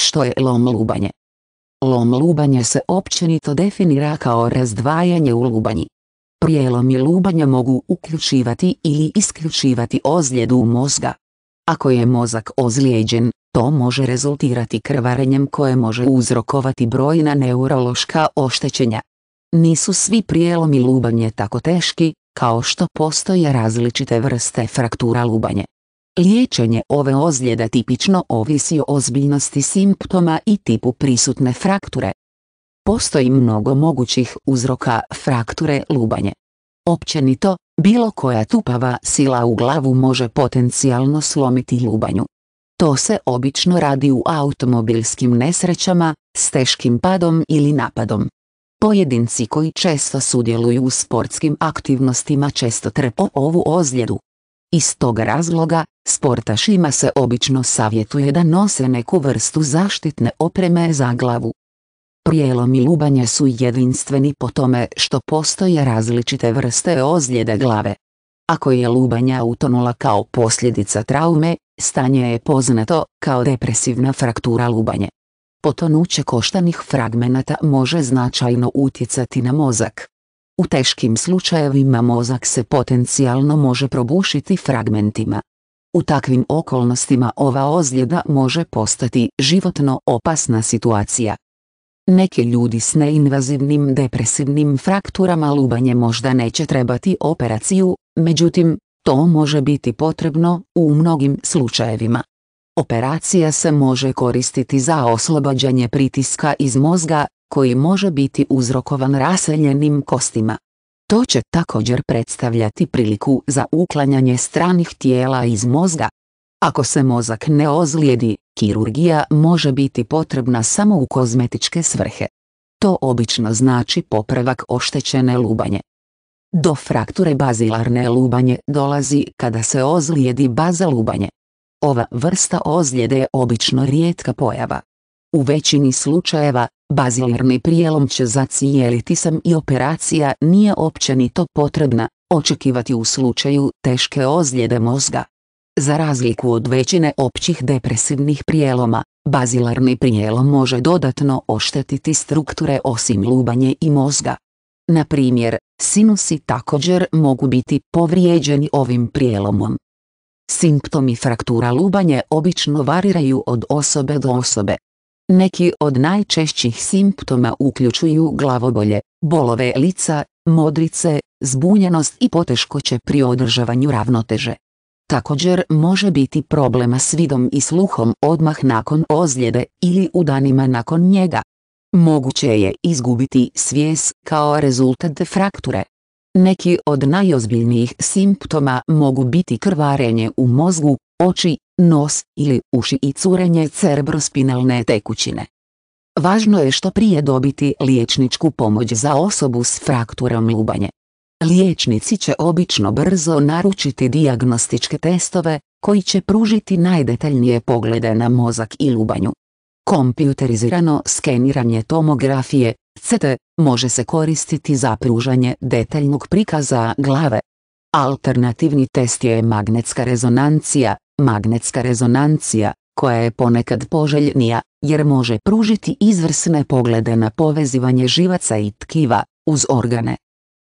Što je lom lubanje? Lom lubanje se općenito definira kao razdvajanje u lubanji. Prijelom i lubanja mogu uključivati ili isključivati ozljedu mozga. Ako je mozak ozlijeđen, to može rezultirati krvarenjem koje može uzrokovati brojna neurološka oštećenja. Nisu svi prijelom i lubanje tako teški, kao što postoje različite vrste fraktura lubanje. Liječenje ove ozljede tipično ovisi o ozbiljnosti simptoma i tipu prisutne frakture. Postoji mnogo mogućih uzroka frakture lubanje. Općenito, bilo koja tupava sila u glavu može potencijalno slomiti lubanju. To se obično radi u automobilskim nesrećama, s teškim padom ili napadom. Pojedinci koji često sudjeluju u sportskim aktivnostima često trpo ovu ozljedu. Iz tog razloga, sportašima se obično savjetuje da nose neku vrstu zaštitne opreme za glavu. Prijelom i lubanje su jedinstveni po tome što postoje različite vrste ozljede glave. Ako je lubanja utonula kao posljedica traume, stanje je poznato kao depresivna fraktura lubanje. Potonuće koštanih fragmenata može značajno utjecati na mozak. U teškim slučajevima mozak se potencijalno može probušiti fragmentima. U takvim okolnostima ova ozljeda može postati životno opasna situacija. Neki ljudi s neinvazivnim depresivnim frakturama lubanje možda neće trebati operaciju, međutim, to može biti potrebno u mnogim slučajevima. Operacija se može koristiti za oslobađanje pritiska iz mozga, koji može biti uzrokovan raseljenim kostima. To će također predstavljati priliku za uklanjanje stranih tijela iz mozga. Ako se mozak ne ozlijedi, kirurgija može biti potrebna samo u kozmetičke svrhe. To obično znači popravak oštećene lubanje. Do frakture bazilarne lubanje dolazi kada se ozlijedi baza lubanje. Ova vrsta ozljede je obično rijetka pojava. U većini slučajeva, bazilarni prijelom će zacijeliti sam i operacija nije općenito potrebna, očekivati u slučaju teške ozljede mozga. Za razliku od većine općih depresivnih prijeloma, bazilarni prijelom može dodatno oštetiti strukture osim lubanje i mozga. Na primjer, sinusi također mogu biti povrijeđeni ovim prijelomom. Simptomi fraktura lubanje obično variraju od osobe do osobe. Neki od najčešćih simptoma uključuju glavobolje, bolove lica, modrice, zbunjenost i poteškoće pri održavanju ravnoteže. Također može biti problema s vidom i sluhom odmah nakon ozljede ili u danima nakon njega. Moguće je izgubiti svijes kao rezultat frakture. Neki od najozbiljnijih simptoma mogu biti krvarenje u mozgu, oči, nos ili uši i curenje cerebrospinalne tekućine. Važno je što prije dobiti liječničku pomoć za osobu s frakturom lubanje. Liječnici će obično brzo naručiti dijagnostičke testove, koji će pružiti najdetaljnije poglede na mozak i lubanju. Kompjuterizirano skeniranje tomografije CT, može se koristiti za pružanje detaljnog prikaza glave. Alternativni test je magnetska rezonancija, magnetska rezonancija, koja je ponekad poželjnija, jer može pružiti izvrsne poglede na povezivanje živaca i tkiva, uz organe,